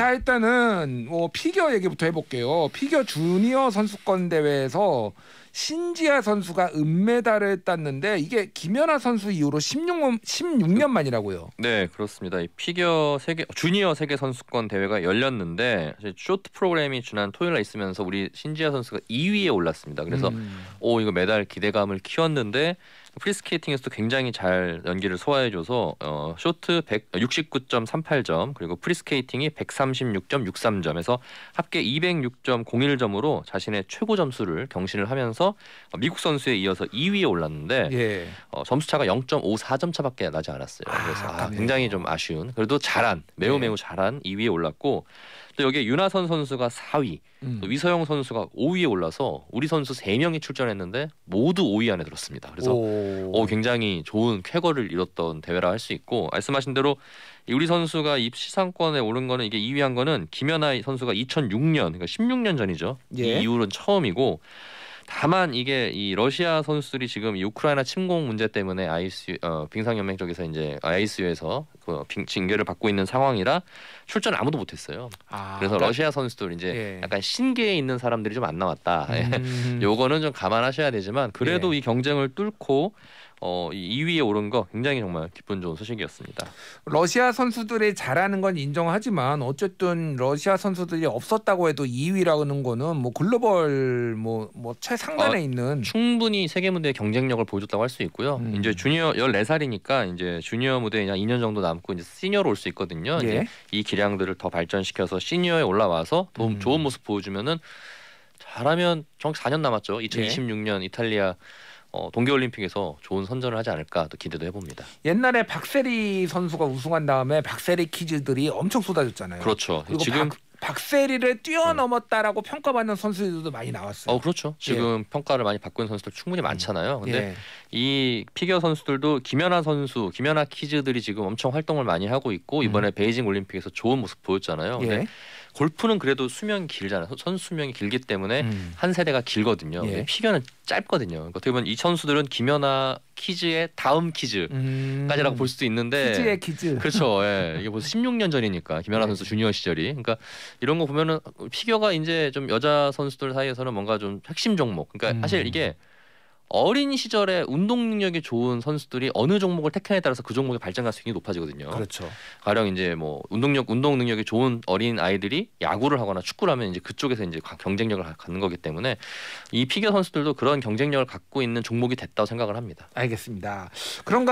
자 일단은 뭐 피겨 얘기부터 해볼게요. 피겨 주니어 선수권 대회에서 신지아 선수가 은메달을 땄는데 이게 김연아 선수 이후로 16년 16년 만이라고요. 네 그렇습니다. 이 피겨 세계 주니어 세계 선수권 대회가 열렸는데 쇼트 프로그램이 지난 토요일에 있으면서 우리 신지아 선수가 2위에 올랐습니다. 그래서 음. 오 이거 메달 기대감을 키웠는데 프리스케이팅에서도 굉장히 잘 연기를 소화해줘서 어, 쇼트 100, 69.38점 그리고 프리스케이팅이 136.63점에서 합계 206.01점으로 자신의 최고 점수를 경신을 하면서 어, 미국 선수에 이어서 2위에 올랐는데 예. 어, 점수 차가 0.54점 차밖에 나지 않았어요. 아, 그래서 아, 아, 굉장히 좀 아쉬운 그래도 잘한 매우 예. 매우 잘한 2위에 올랐고 또 여기에 윤하선 선수가 4위, 음. 위서영 선수가 5위에 올라서 우리 선수 3명이 출전했는데 모두 5위 안에 들었습니다. 그래서 오. 오. 어, 굉장히 좋은 쾌거를 이뤘던 대회라 할 수 있고 말씀하신 대로 우리 선수가 입시상권에 오른 거는 이게 2위한 거는 김연아 선수가 2006년 그러니까 16년 전이죠. 예. 이 이후로는 처음이고 다만 이게 이 러시아 선수들이 지금 이 우크라이나 침공 문제 때문에 아이스 어, 빙상연맹 쪽에서 이제 아이스유에서그 빙, 징계를 받고 있는 상황이라 출전 아무도 못했어요. 아, 그래서 그러니까, 러시아 선수들 이제 예. 약간 신기에 있는 사람들이 좀 안 나왔다. 음. 요거는 좀 감안하셔야 되지만 그래도 예. 이 경쟁을 뚫고 어, 2위에 오른 거 굉장히 정말 기쁜 좋은 소식이었습니다. 러시아 선수들의 잘하는 건 인정하지만 어쨌든 러시아 선수들이 없었다고 해도 2위라는 거는 뭐 글로벌 뭐, 뭐 최상단에 아, 있는 충분히 세계 무대의 경쟁력을 보여줬다고 할 수 있고요. 음. 이제 주니어 14살이니까 이제 주니어 무대에 그냥 2년 정도 남고 이제 시니어로 올 수 있거든요. 예. 이제 이 기량들을 더 발전시켜서 시니어에 올라와서 음. 좋은 모습 보여주면은 잘하면 정 4년 남았죠. 2026년 예. 이탈리아 어, 동계올림픽에서 좋은 선전을 하지 않을까 또 기대도 해봅니다. 옛날에 박세리 선수가 우승한 다음에 박세리 키즈들이 엄청 쏟아졌잖아요. 그렇죠. 그리고 지금 박, 박세리를 뛰어넘었다라고 음. 평가받는 선수들도 많이 나왔어요. 어, 그렇죠. 예. 지금 예. 평가를 많이 받고 있는 선수들 충분히 음. 많잖아요. 근데 예. 이 피겨 선수들도 김연아 선수, 김연아 키즈들이 지금 엄청 활동을 많이 하고 있고 음. 이번에 음. 베이징 올림픽에서 좋은 모습 보였잖아요. 근데 예. 골프는 그래도 수명이 길잖아요. 선수 수명이 길기 때문에 음. 한 세대가 길거든요. 예. 피겨는 짧거든요. 그러니까 어떻게 보면 이 선수들은 김연아 키즈의 다음 키즈까지라고 음. 볼 수도 있는데 키즈의 키즈. 그렇죠. 예. 이게 뭐 16년 전이니까 김연아 네. 선수 주니어 시절이. 그러니까 이런 거 보면은 피겨가 이제 좀 여자 선수들 사이에서는 뭔가 좀 핵심 종목. 그러니까 음. 사실 이게 어린 시절에 운동 능력이 좋은 선수들이 어느 종목을 택하에 냐 따라서 그 종목의 발전 가능성이 높아지거든요. 그렇죠. 가령 이제 뭐 운동력 운동 능력이 좋은 어린 아이들이 야구를 하거나 축구를 하면 이제 그쪽에서 이제 경쟁력을 갖는 거기 때문에 이 피겨 선수들도 그런 경쟁력을 갖고 있는 종목이 됐다고 생각을 합니다. 알겠습니다. 그런가